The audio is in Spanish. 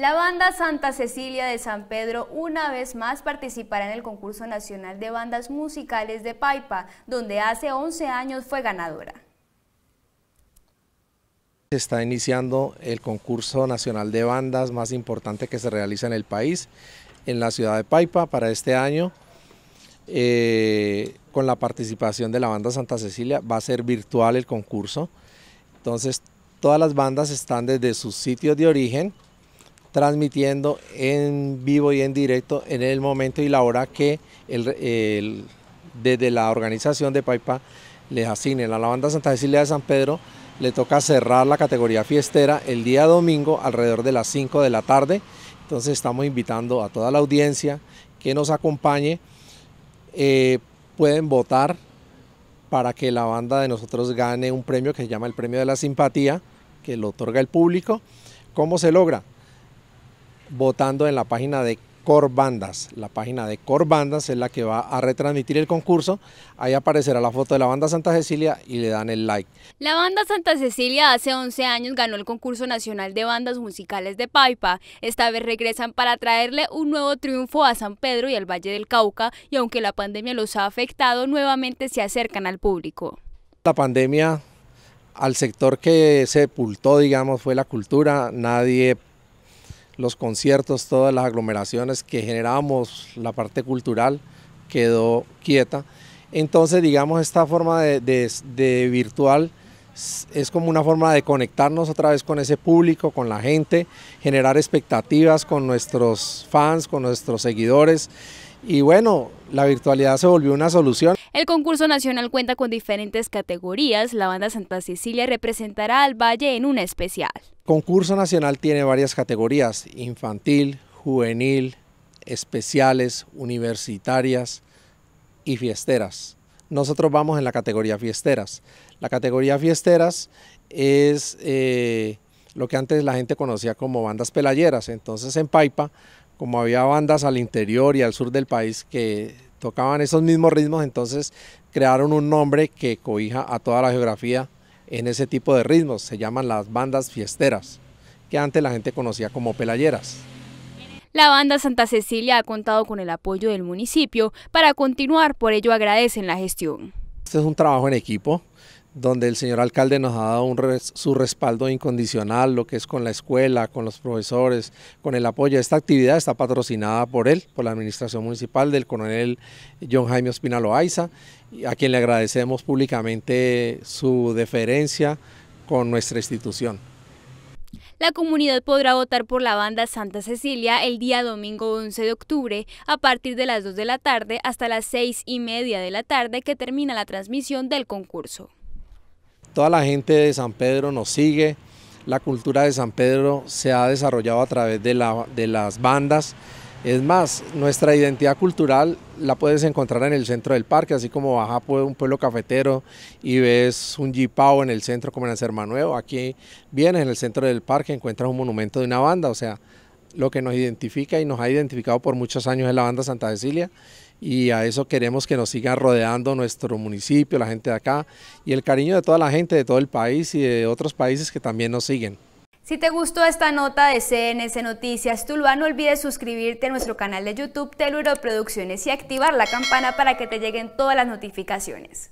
La banda Santa Cecilia de San Pedro una vez más participará en el concurso nacional de bandas musicales de Paipa, donde hace 11 años fue ganadora. Se está iniciando el concurso nacional de bandas más importante que se realiza en el país, en la ciudad de Paipa, para este año. Eh, con la participación de la banda Santa Cecilia, va a ser virtual el concurso. Entonces, todas las bandas están desde sus sitios de origen, transmitiendo en vivo y en directo en el momento y la hora que desde la organización de Paipa les asignen. A la banda Santa Cecilia de San Pedro le toca cerrar la categoría fiestera el día domingo alrededor de las 5 de la tarde. Entonces estamos invitando a toda la audiencia que nos acompañe. Eh, pueden votar para que la banda de nosotros gane un premio que se llama el Premio de la Simpatía, que lo otorga el público. ¿Cómo se logra? votando en la página de Corbandas. La página de Corbandas es la que va a retransmitir el concurso. Ahí aparecerá la foto de la banda Santa Cecilia y le dan el like. La banda Santa Cecilia hace 11 años ganó el concurso nacional de bandas musicales de Paipa. Esta vez regresan para traerle un nuevo triunfo a San Pedro y al Valle del Cauca y aunque la pandemia los ha afectado, nuevamente se acercan al público. La pandemia al sector que sepultó, digamos, fue la cultura. Nadie los conciertos, todas las aglomeraciones que generábamos, la parte cultural quedó quieta. Entonces, digamos, esta forma de, de, de virtual es como una forma de conectarnos otra vez con ese público, con la gente, generar expectativas con nuestros fans, con nuestros seguidores y bueno, la virtualidad se volvió una solución. El concurso nacional cuenta con diferentes categorías. La banda Santa Cecilia representará al Valle en una especial. El concurso nacional tiene varias categorías, infantil, juvenil, especiales, universitarias y fiesteras. Nosotros vamos en la categoría fiesteras. La categoría fiesteras es eh, lo que antes la gente conocía como bandas pelayeras. Entonces en Paipa como había bandas al interior y al sur del país que tocaban esos mismos ritmos, entonces crearon un nombre que cobija a toda la geografía en ese tipo de ritmos, se llaman las bandas fiesteras, que antes la gente conocía como pelayeras. La banda Santa Cecilia ha contado con el apoyo del municipio para continuar, por ello agradecen la gestión. Este es un trabajo en equipo, donde el señor alcalde nos ha dado su respaldo incondicional, lo que es con la escuela, con los profesores, con el apoyo. Esta actividad está patrocinada por él, por la administración municipal del coronel John Jaime Ospina Aiza, a quien le agradecemos públicamente su deferencia con nuestra institución. La comunidad podrá votar por la banda Santa Cecilia el día domingo 11 de octubre a partir de las 2 de la tarde hasta las 6 y media de la tarde que termina la transmisión del concurso. Toda la gente de San Pedro nos sigue. La cultura de San Pedro se ha desarrollado a través de, la, de las bandas. Es más, nuestra identidad cultural la puedes encontrar en el centro del parque, así como baja por un pueblo cafetero y ves un jipao en el centro como en el Nuevo, Aquí vienes en el centro del parque, encuentras un monumento de una banda, o sea, lo que nos identifica y nos ha identificado por muchos años es la banda Santa Cecilia y a eso queremos que nos sigan rodeando nuestro municipio, la gente de acá y el cariño de toda la gente de todo el país y de otros países que también nos siguen. Si te gustó esta nota de CNS Noticias Tuluá, no olvides suscribirte a nuestro canal de YouTube Teluro Producciones y activar la campana para que te lleguen todas las notificaciones.